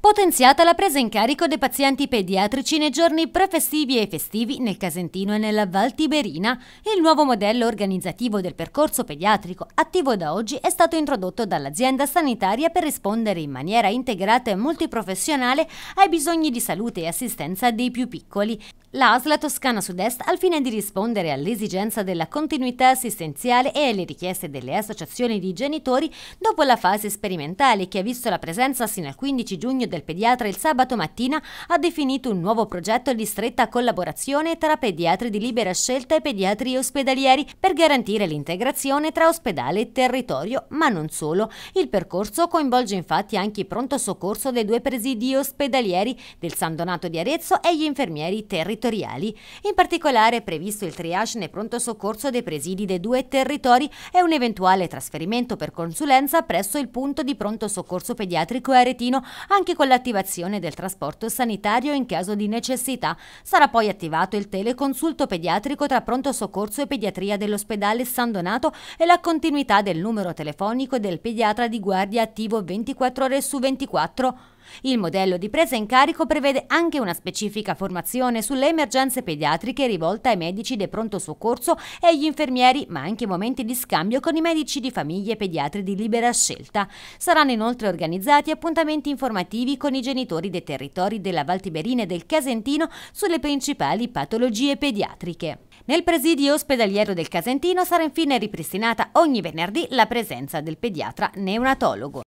Potenziata la presa in carico dei pazienti pediatrici nei giorni prefestivi e festivi nel Casentino e nella Val Tiberina, il nuovo modello organizzativo del percorso pediatrico attivo da oggi è stato introdotto dall'azienda sanitaria per rispondere in maniera integrata e multiprofessionale ai bisogni di salute e assistenza dei più piccoli L'ASL Toscana Sud-Est, al fine di rispondere all'esigenza della continuità assistenziale e alle richieste delle associazioni di genitori dopo la fase sperimentale che ha visto la presenza sino al 15 giugno del pediatra il sabato mattina, ha definito un nuovo progetto di stretta collaborazione tra pediatri di libera scelta e pediatri ospedalieri per garantire l'integrazione tra ospedale e territorio, ma non solo. Il percorso coinvolge infatti anche il pronto soccorso dei due presidi ospedalieri del San Donato di Arezzo e gli infermieri territoriali territoriali. In particolare è previsto il triage nel pronto soccorso dei presidi dei due territori e un eventuale trasferimento per consulenza presso il punto di pronto soccorso pediatrico aretino, anche con l'attivazione del trasporto sanitario in caso di necessità. Sarà poi attivato il teleconsulto pediatrico tra pronto soccorso e pediatria dell'ospedale San Donato e la continuità del numero telefonico del pediatra di guardia attivo 24 ore su 24. Il modello di presa in carico prevede anche una specifica formazione sulle emergenze pediatriche rivolta ai medici del pronto soccorso e agli infermieri, ma anche momenti di scambio con i medici di famiglia e pediatri di libera scelta. Saranno inoltre organizzati appuntamenti informativi con i genitori dei territori della Valtiberina e del Casentino sulle principali patologie pediatriche. Nel presidio ospedaliero del Casentino sarà infine ripristinata ogni venerdì la presenza del pediatra neonatologo.